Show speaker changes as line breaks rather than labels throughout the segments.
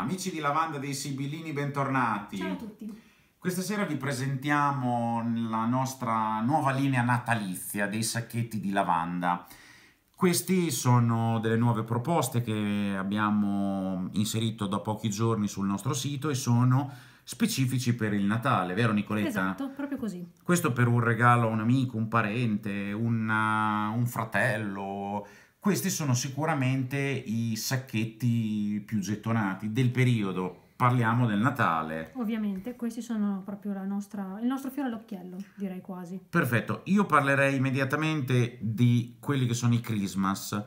Amici di Lavanda dei Sibillini, bentornati. Ciao a tutti. Questa sera vi presentiamo la nostra nuova linea natalizia dei sacchetti di lavanda. Questi sono delle nuove proposte che abbiamo inserito da pochi giorni sul nostro sito e sono specifici per il Natale, vero Nicoletta? Esatto, proprio così. Questo per un regalo a un amico, un parente, una, un fratello, questi sono sicuramente i sacchetti più gettonati del periodo. Parliamo del Natale.
Ovviamente, questi sono proprio nostra, il nostro fiore all'occhiello, direi quasi.
Perfetto, io parlerei immediatamente di quelli che sono i Christmas.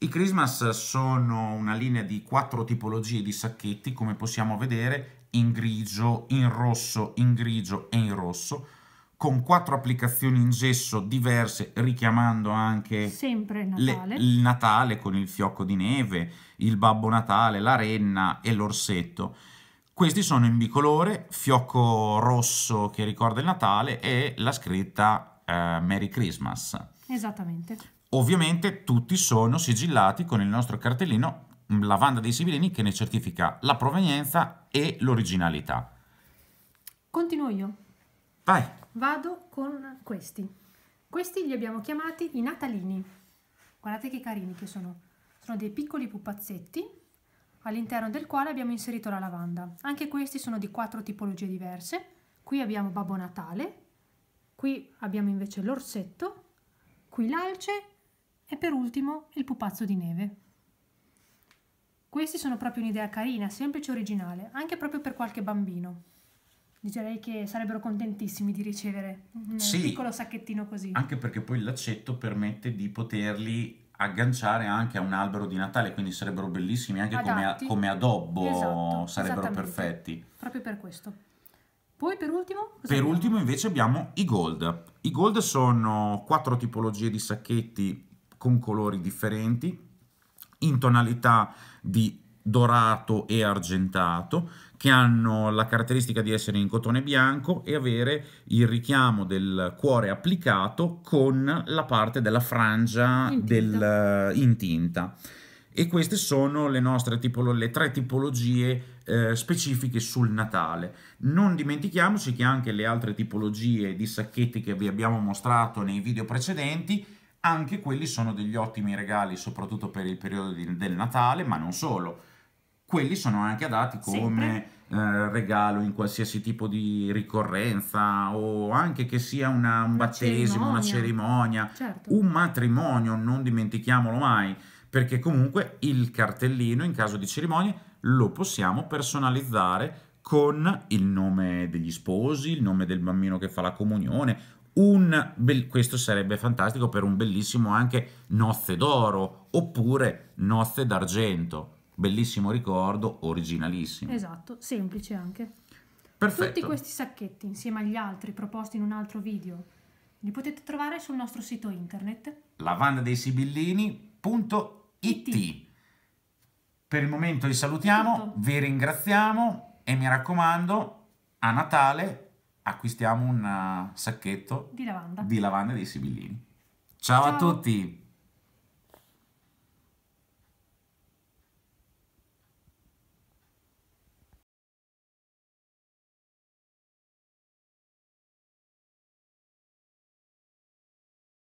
I Christmas sono una linea di quattro tipologie di sacchetti, come possiamo vedere, in grigio, in rosso, in grigio e in rosso con quattro applicazioni in gesso diverse, richiamando anche
Sempre Natale. Le, il
Natale con il fiocco di neve, il Babbo Natale, la renna e l'orsetto. Questi sono in bicolore, fiocco rosso che ricorda il Natale e la scritta eh, Merry Christmas.
Esattamente.
Ovviamente tutti sono sigillati con il nostro cartellino mm, Lavanda dei Sibilini che ne certifica la provenienza e l'originalità.
Continuo io. Vai. Vado con questi. Questi li abbiamo chiamati i natalini. Guardate che carini che sono. Sono dei piccoli pupazzetti all'interno del quale abbiamo inserito la lavanda. Anche questi sono di quattro tipologie diverse. Qui abbiamo Babbo Natale, qui abbiamo invece l'orsetto, qui l'alce e per ultimo il pupazzo di neve. Questi sono proprio un'idea carina, semplice e originale, anche proprio per qualche bambino direi che sarebbero contentissimi di ricevere un sì, piccolo sacchettino così.
Anche perché poi il lacetto permette di poterli agganciare anche a un albero di Natale, quindi sarebbero bellissimi anche come, come, adobbo, esatto, sarebbero perfetti.
Proprio per questo. Poi per ultimo? Per abbiamo?
ultimo invece abbiamo i gold. I gold sono quattro tipologie di sacchetti con colori differenti, in tonalità di dorato e argentato, che hanno la caratteristica di essere in cotone bianco e avere il richiamo del cuore applicato con la parte della frangia in tinta. Del, eh, in tinta. E queste sono le nostre tipolo- le tre tipologie eh, specifiche sul Natale. Non dimentichiamoci che anche le altre tipologie di sacchetti che vi abbiamo mostrato nei video precedenti anche quelli sono degli ottimi regali, soprattutto per il periodo di, del Natale, ma non solo quelli sono anche adatti come eh, regalo in qualsiasi tipo di ricorrenza o anche che sia una, un battesimo, una cerimonia, certo. un matrimonio, non dimentichiamolo mai, perché comunque il cartellino in caso di cerimonie lo possiamo personalizzare con il nome degli sposi, il nome del bambino che fa la comunione. Bel, questo sarebbe fantastico per un bellissimo anche nozze d'oro oppure nozze d'argento Bellissimo ricordo, originalissimo.
Esatto, semplice anche. Perfetto. Tutti questi sacchetti, insieme agli altri proposti in un altro video, li potete trovare sul nostro sito internet
lavandadeiSibillini.it. Per il momento vi salutiamo, Tutto. vi ringraziamo e mi raccomando, a Natale acquistiamo un eh, sacchetto di lavanda, di lavanda dei Sibillini. Ciao, Ciao. a tutti!